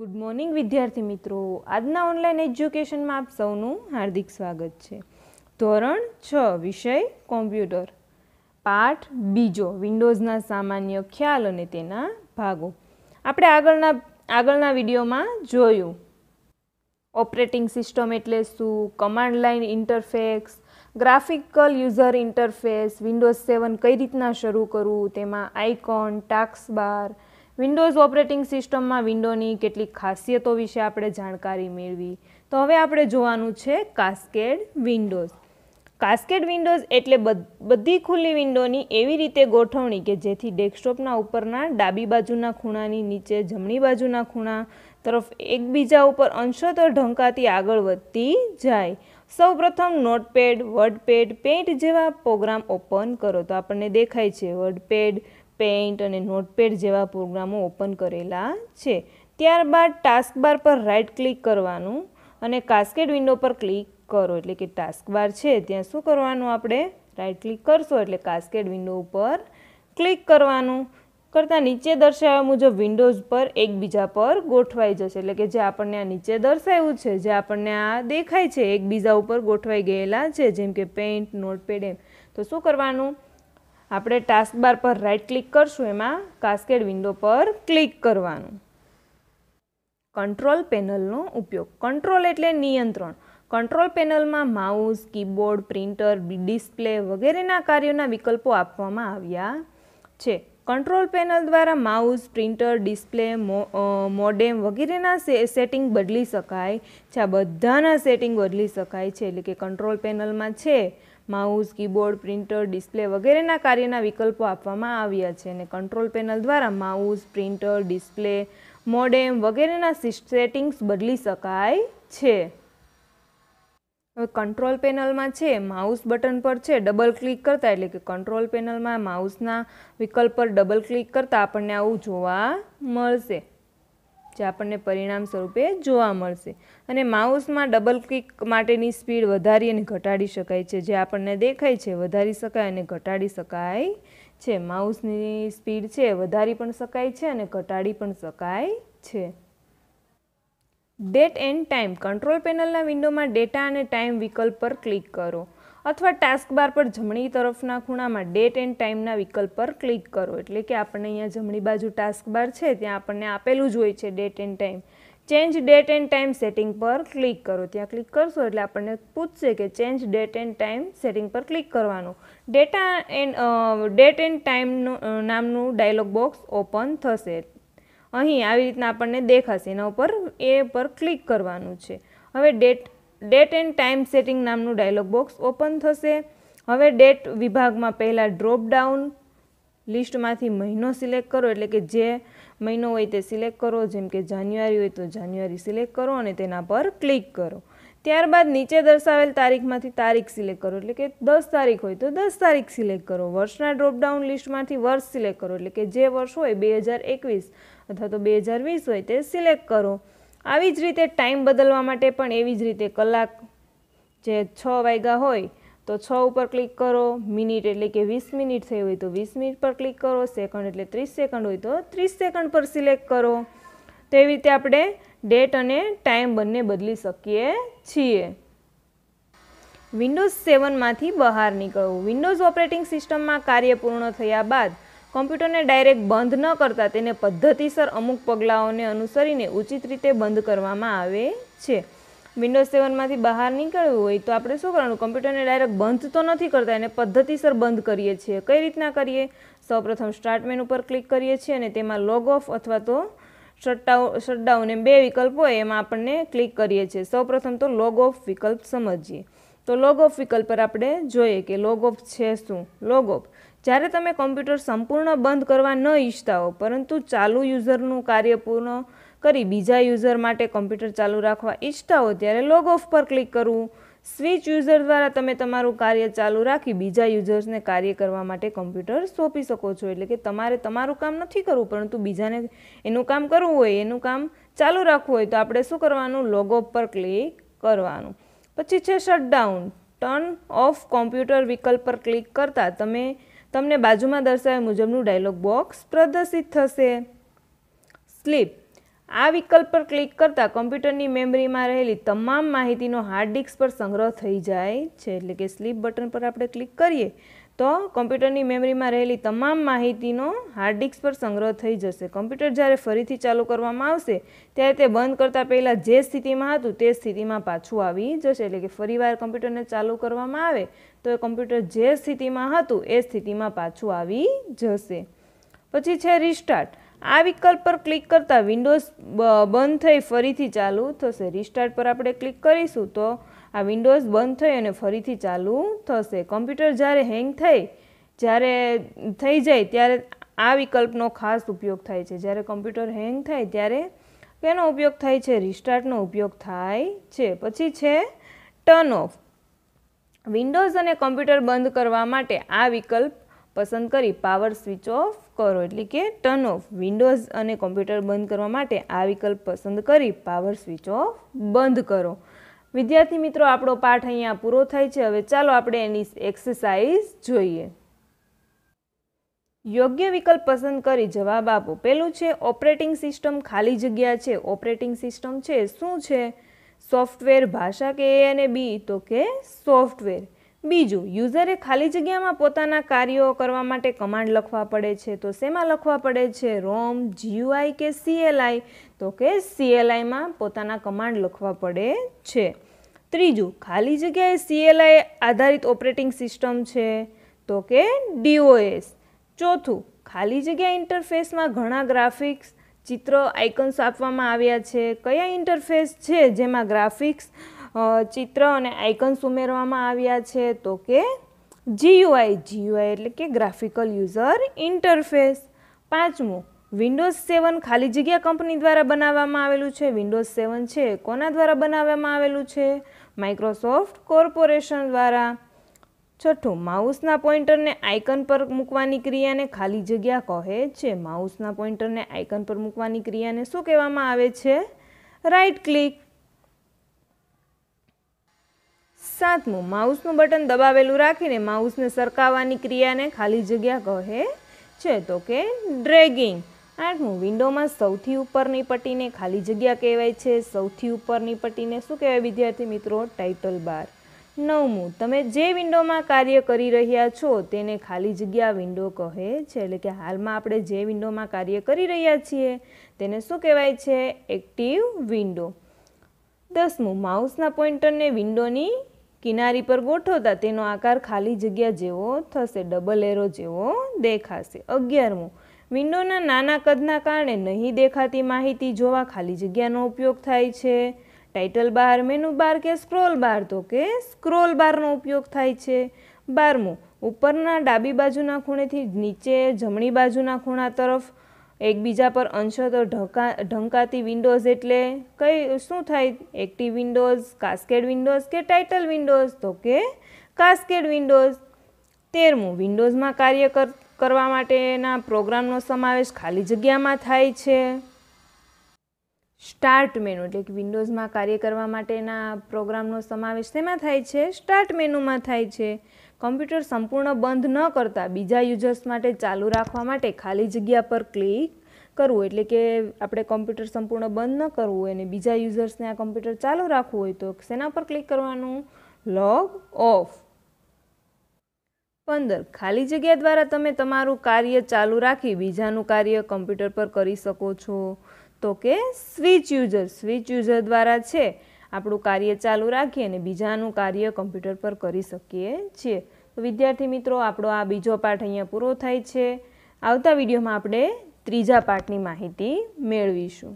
good morning વિદ્યાર્થી મિત્રો આજના ઓનલાઈન એજ્યુકેશનમાં આપ સૌનું હાર્દિક સ્વાગત છે ધોરણ છ વિષય કોમ્પ્યુટર પાઠ બીજો વિન્ડોઝના સામાન્ય ખ્યાલ અને તેના ભાગો આપણે આગળના આગળના વિડીયોમાં જોયું ઓપરેટિંગ સિસ્ટમ એટલે શું command line interface graphical user interface Windows seven કઈ રીતના શરૂ કરવું તેમાં icon task bar Windows operating સિસ્ટમમાં વિન્ડોની કેટલીક ખાસિયતો વિશે આપણે જાણકારી મેળવી તો હવે આપણે જોવાનું છે કાસ્કેડ વિન્ડોઝ કાસ્કેડ વિન્ડોઝ એટલે બધી ખુલ્લી વિન્ડોની એવી રીતે ગોઠવણી કે જેથી ડેસ્કટોપના ઉપરના ડાબી બાજુના ખૂણાની નીચે જમણી બાજુના ખૂણા તરફ એકબીજા ઉપર અંશતો ઢંકાતી આગળ વધતી જાય સૌપ્રથમ નોટપેડ વર્ડપેડ પેન્ટ જેવા પ્રોગ્રામ ઓપન કરો તો આપણને દેખાય છે વર્ડપેડ પેઇન્ટ અને નોટપેડ જેવા પ્રોગ્રામો ઓપન કરેલા છે ત્યારબાદ ટાસ્કબાર પર રાઇટ ક્લિક કરવાનું અને કાસ્કેડ વિન્ડો પર ક્લિક કરો એટલે કે ટાસ્કબાર છે ત્યાં શું કરવાનું આપણે રાઇટ ક્લિક કરશો એટલે કાસ્કેડ વિન્ડો ઉપર ક્લિક કરવાનું કરતાં નીચે દર્શાવ્યા મુજબ વિન્ડોઝ પર એકબીજા પર ગોઠવાઈ જશે એટલે કે જે આપણને આ નીચે દર્શાવ્યું છે જે આપણને આ દેખાય છે એકબીજા ઉપર ગોઠવાઈ ગયેલા છે જેમ કે પેઇન્ટ નોટપેડ એમ તો શું કરવાનું આપણે ટાસ્ક બાર પર રાઇટ ક્લિક કરશું એમાં કાસ્કેડ વિન્ડો પર ક્લિક કરવાનું કંટ્રોલ પેનલનો ઉપયોગ કંટ્રોલ એટલે નિયંત્રણ કંટ્રોલ પેનલમાં માઉસ કીબોર્ડ પ્રિન્ટર ડિસ્પ્લે વગેરેના કાર્યોના વિકલ્પો આપવામાં આવ્યા છે કંટ્રોલ પેનલ દ્વારા માઉસ પ્રિન્ટર ડિસ્પ્લે મોડેમ વગેરેના સેટિંગ બદલી શકાય છે આ બધાના સેટિંગ બદલી શકાય છે એટલે કે કંટ્રોલ પેનલમાં છે માઉસ કીબોર્ડ પ્રિન્ટર ડિસ્પ્લે વગેરેના કાર્યના વિકલ્પો આપવામાં આવ્યા છે અને કંટ્રોલ પેનલ દ્વારા માઉસ પ્રિન્ટર ડિસ્પ્લે મોડેમ વગેરેના સેટિંગ્સ બદલી શકાય છે હવે કંટ્રોલ પેનલમાં છે માઉસ બટન પર છે ડબલ ક્લિક કરતાં એટલે કે કંટ્રોલ પેનલમાં માઉસના વિકલ્પ પર ડબલ ક્લિક કરતાં આપણને આવું જોવા મળશે જે આપણને પરિણામ સ્વરૂપે જોવા મળશે અને માઉસમાં ડબલ ક્લિક માટેની સ્પીડ વધારી અને ઘટાડી શકાય છે જે આપણને દેખાય છે વધારી શકાય અને ઘટાડી શકાય છે માઉસની સ્પીડ છે વધારી પણ શકાય છે અને ઘટાડી પણ શકાય છે ડેટ એન્ડ ટાઈમ કંટ્રોલ પેનલના વિન્ડોમાં ડેટા અને ટાઈમ વિકલ્પ પર ક્લિક કરો અથવા ટાસ્ક બાર પર જમણી તરફના ખૂણામાં ડેટ એન્ડ ટાઈમના વિકલ્પ પર ક્લિક કરો એટલે કે આપણને અહીંયા જમણી બાજુ ટાસ્ક બાર છે ત્યાં આપણને આપેલું જ હોય છે date and time change date and time setting પર ક્લિક કરો ત્યાં ક્લિક કરશો એટલે આપણને પૂછશે કે change date and time setting પર ક્લિક કરવાનું ડેટા એન્ડ ડેટ એન્ડ ટાઈમનું નામનું ડાયલોગ બોક્સ ઓપન થશે અહીં આવી રીતના આપણને દેખાશે એના ઉપર એ પર ક્લિક કરવાનું છે હવે date date and time setting નામનું ડાયલોગ બોક્સ ઓપન થશે હવે ડેટ વિભાગમાં પહેલાં ડ્રોપ ડાઉન લિસ્ટમાંથી મહિનો સિલેક્ટ કરો એટલે કે જે મહિનો હોય તે સિલેક્ટ કરો જેમ કે જાન્યુઆરી હોય તો જાન્યુઆરી સિલેક્ટ કરો અને તેના પર ક્લિક કરો ત્યારબાદ નીચે દર્શાવેલ તારીખમાંથી તારીખ સિલેક્ટ કરો એટલે કે દસ તારીખ હોય તો દસ તારીખ સિલેક્ટ કરો વર્ષના ડ્રોપડાઉન લિસ્ટમાંથી વર્ષ સિલેક્ટ કરો એટલે કે જે વર્ષ હોય બે હજાર એકવીસ અથવા તો બે હજાર વીસ હોય તે સિલેક્ટ કરો આવી જ રીતે ટાઈમ બદલવા માટે પણ એવી જ રીતે કલાક જે છ વાગ્યા હોય તો છ ઉપર ક્લિક કરો મિનિટ એટલે કે વીસ મિનિટ થઈ હોય તો વીસ મિનિટ પર ક્લિક કરો સેકન્ડ એટલે ત્રીસ સેકન્ડ હોય તો ત્રીસ સેકન્ડ પર સિલેક્ટ કરો તો એવી રીતે આપણે ડેટ અને ટાઈમ બંને બદલી શકીએ છીએ વિન્ડોઝ સેવનમાંથી બહાર નીકળવું વિન્ડોઝ ઓપરેટિંગ સિસ્ટમમાં કાર્ય પૂર્ણ થયા બાદ કોમ્પ્યુટરને ડાયરેક્ટ બંધ ન કરતાં તેને પદ્ધતિસર અમુક પગલાઓને અનુસરીને ઉચિત રીતે બંધ કરવામાં આવે છે વિન્ડોઝ સેવનમાંથી બહાર નીકળવું હોય તો આપણે શું કરવાનું કોમ્પ્યુટરને ડાયરેક્ટ બંધ તો નથી કરતા એને પદ્ધતિસર બંધ કરીએ છીએ કઈ રીતના કરીએ સૌપ્રથમ સ્ટાર્ટ મેન ઉપર ક્લિક કરીએ છીએ અને તેમાં લોગ ઓફ અથવા તો શટડાઉ શટડાઉન એમ બે વિકલ્પો હોય એમાં આપણને ક્લિક કરીએ છીએ સૌપ્રથમ તો લોગ ઓફ વિકલ્પ સમજીએ તો લોગ ઓફ વિકલ્પ પર આપણે જોઈએ કે લોગ ઓફ છે શું લોગ ઓફ જ્યારે તમે કોમ્પ્યુટર સંપૂર્ણ બંધ કરવા ન ઈચ્છતા હો પરંતુ ચાલુ યુઝરનું કાર્ય પૂર્ણ કરી બીજા યુઝર માટે કોમ્પ્યુટર ચાલુ રાખવા ઈચ્છતા હો ત્યારે લોગ ઓફ પર ક્લિક કરવું સ્વિચ યુઝર દ્વારા તમે તમારું કાર્ય ચાલુ રાખી બીજા યુઝર્સને કાર્ય કરવા માટે કોમ્પ્યુટર સોંપી શકો છો એટલે કે તમારે તમારું કામ નથી કરવું પરંતુ બીજાને એનું કામ કરવું હોય એનું કામ ચાલુ રાખવું હોય તો આપણે શું કરવાનું લોગો પર ક્લિક કરવાનું પછી છે શટડાઉન ટર્ન ઓફ કોમ્પ્યુટર વિકલ્પ પર ક્લિક કરતાં તમે તમને બાજુમાં દર્શાવ્યા મુજબનું ડાયલોગ બોક્સ પ્રદર્શિત થશે સ્લીપ આ વિકલ્પ પર ક્લિક કરતા કમ્પ્યુટરની મેમરીમાં રહેલી તમામ માહિતીનો હાર્ડ ડિસ્ક પર સંગ્રહ થઈ જાય છે એટલે કે સ્લીપ બટન પર આપણે ક્લિક કરીએ તો કોમ્પ્યુટરની મેમરીમાં રહેલી તમામ માહિતીનો હાર્ડ ડિસ્ક પર સંગ્રહ થઈ જશે કમ્પ્યુટર જ્યારે ફરીથી ચાલુ કરવામાં આવશે ત્યારે તે બંધ કરતાં પહેલાં જે સ્થિતિમાં હતું તે સ્થિતિમાં પાછું આવી જશે એટલે કે ફરીવાર કમ્પ્યુટરને ચાલુ કરવામાં આવે તો એ કોમ્પ્યુટર જે સ્થિતિમાં હતું એ સ્થિતિમાં પાછું આવી જશે પછી છે રિસ્ટાર્ટ આ વિકલ્પ પર ક્લિક કરતાં વિન્ડોઝ બંધ થઈ ફરીથી ચાલુ થશે રિસ્ટાર્ટ પર આપણે ક્લિક કરીશું તો આ વિન્ડોઝ બંધ થઈ અને ફરીથી ચાલુ થશે કમ્પ્યુટર જ્યારે હેંગ થઈ જ્યારે થઈ જાય ત્યારે આ વિકલ્પનો ખાસ ઉપયોગ થાય છે જ્યારે કમ્પ્યુટર હેંગ થાય ત્યારે કેનો ઉપયોગ થાય છે રિસ્ટાર્ટનો ઉપયોગ થાય છે પછી છે ટર્ન ઓફ વિન્ડોઝ અને કમ્પ્યુટર બંધ કરવા માટે આ વિકલ્પ પસંદ કરી પાવર સ્વિચ ઓફ કરો એટલે કે ટર્ન ઓફ વિન્ડોઝ અને કમ્પ્યુટર બંધ કરવા માટે આ વિકલ્પ પસંદ કરી પાવર સ્વિચ ઓફ બંધ કરો વિદ્યાર્થી મિત્રો આપણો પાઠ અહીંયા પૂરો થાય છે હવે ચાલો આપણે એની એક્સરસાઇઝ જોઈએ યોગ્ય વિકલ્પ પસંદ કરી જવાબ આપો પહેલું છે ઓપરેટિંગ સિસ્ટમ ખાલી જગ્યા છે ઓપરેટિંગ સિસ્ટમ છે શું છે સોફ્ટવેર ભાષા કે એ અને બી તો કે સોફ્ટવેર બીજું યુઝરે ખાલી જગ્યામાં પોતાના કાર્યો કરવા માટે કમાન્ડ લખવા પડે છે તો શેમાં લખવા પડે છે રોમ જીયુઆઈ કે સીએલઆઈ તો કે સીએલઆઈમાં પોતાના કમાન્ડ લખવા પડે છે ત્રીજું ખાલી જગ્યાએ સીએલઆઈ આધારિત ઓપરેટિંગ સિસ્ટમ છે તો કે ડીઓએસ ચોથું ખાલી જગ્યા ઇન્ટરફેસમાં ઘણા ગ્રાફિક્સ ચિત્ર આઇકન્સ આપવામાં આવ્યા છે કયા ઇન્ટરફેસ છે જેમાં ગ્રાફિક્સ ચિત્ર અને આઇકન્સ ઉમેરવામાં આવ્યા છે તો કે જીયુઆઈ જીયુઆઈ એટલે કે ગ્રાફિકલ યુઝર ઇન્ટરફેસ પાંચમું વિન્ડોઝ સેવન ખાલી જગ્યા કંપની દ્વારા બનાવવામાં આવેલું છે વિન્ડોઝ સેવન છે કોના દ્વારા બનાવવામાં આવેલું છે માઇક્રોસોફ્ટ કોર્પોરેશન દ્વારા છઠ્ઠું માઉસના પોઇન્ટરને આઇકન પર મૂકવાની ક્રિયાને ખાલી જગ્યા કહે છે માઉસના પોઇન્ટરને આઇકન પર મૂકવાની ક્રિયાને શું કહેવામાં આવે છે રાઇટ ક્લિક સાતમું માઉસનું બટન દબાવેલું રાખીને માઉસને સરકાવવાની ક્રિયાને ખાલી જગ્યા કહે છે તો કે ડ્રેગિંગ આઠમું વિન્ડોમાં સૌથી ઉપરની પટ્ટીને ખાલી જગ્યા કહેવાય છે સૌથી ઉપરની પટ્ટીને શું કહેવાય વિદ્યાર્થી મિત્રો ટાઇટલ બાર નવમું તમે જે વિન્ડોમાં કાર્ય કરી રહ્યા છો તેને ખાલી જગ્યા વિન્ડો કહે છે એટલે કે હાલમાં આપણે જે વિન્ડોમાં કાર્ય કરી રહ્યા છીએ તેને શું કહેવાય છે એક્ટિવ વિન્ડો દસમું માઉસના પોઈન્ટરને વિન્ડોની કિનારી પર ગોઠવતા તેનો આકાર ખાલી જગ્યા જેવો થશે ડબલ એરો જેવો દેખાશે અગિયારમું વિન્ડોના નાના કદના કારણે નહીં દેખાતી માહિતી જોવા ખાલી જગ્યાનો ઉપયોગ થાય છે ટાઇટલ બાર મેનુ બાર કે સ્ક્રોલ બાર તો કે સ્ક્રોલ બારનો ઉપયોગ થાય છે બારમું ઉપરના ડાબી બાજુના ખૂણેથી નીચે જમણી બાજુના ખૂણા તરફ એકબીજા પર અંશતો ઢંકા ઢંકાતી વિન્ડોઝ એટલે કઈ શું થાય એક્ટિવ વિન્ડોઝ કાસ્કેડ વિન્ડોઝ કે ટાઇટલ વિન્ડોઝ તો કે કાસ્કેડ વિન્ડોઝ તેરમું વિન્ડોઝમાં કાર્ય કરવા માટેના પ્રોગ્રામનો સમાવેશ ખાલી જગ્યામાં થાય છે સ્ટાર્ટ મેનુ એટલે કે વિન્ડોઝમાં કાર્ય કરવા માટેના પ્રોગ્રામનો સમાવેશ તેમાં થાય છે સ્ટાર્ટ મેનુમાં થાય છે કમ્પ્યુટર સંપૂર્ણ બંધ ન કરતા બીજા યુઝર્સ માટે ચાલુ રાખવા માટે ખાલી જગ્યા પર ક્લિક કરવું એટલે કે આપણે કમ્પ્યુટર સંપૂર્ણ બંધ ન કરવું હોય અને બીજા યુઝર્સને આ કમ્પ્યુટર ચાલુ રાખવું હોય તો શેના પર ક્લિક કરવાનું લોગ ઓફ પંદર ખાલી જગ્યા દ્વારા તમે તમારું કાર્ય ચાલુ રાખી બીજાનું કાર્ય કમ્પ્યુટર પર કરી શકો છો તો કે સ્વિચ યુઝર સ્વિચ યુઝર દ્વારા છે આપણું કાર્ય ચાલુ રાખીએ અને બીજાનું કાર્ય કમ્પ્યુટર પર કરી શકીએ છીએ તો વિદ્યાર્થી મિત્રો આપણો આ બીજો પાઠ અહીંયા પૂરો થાય છે આવતા વિડીયોમાં આપણે ત્રીજા પાઠની માહિતી મેળવીશું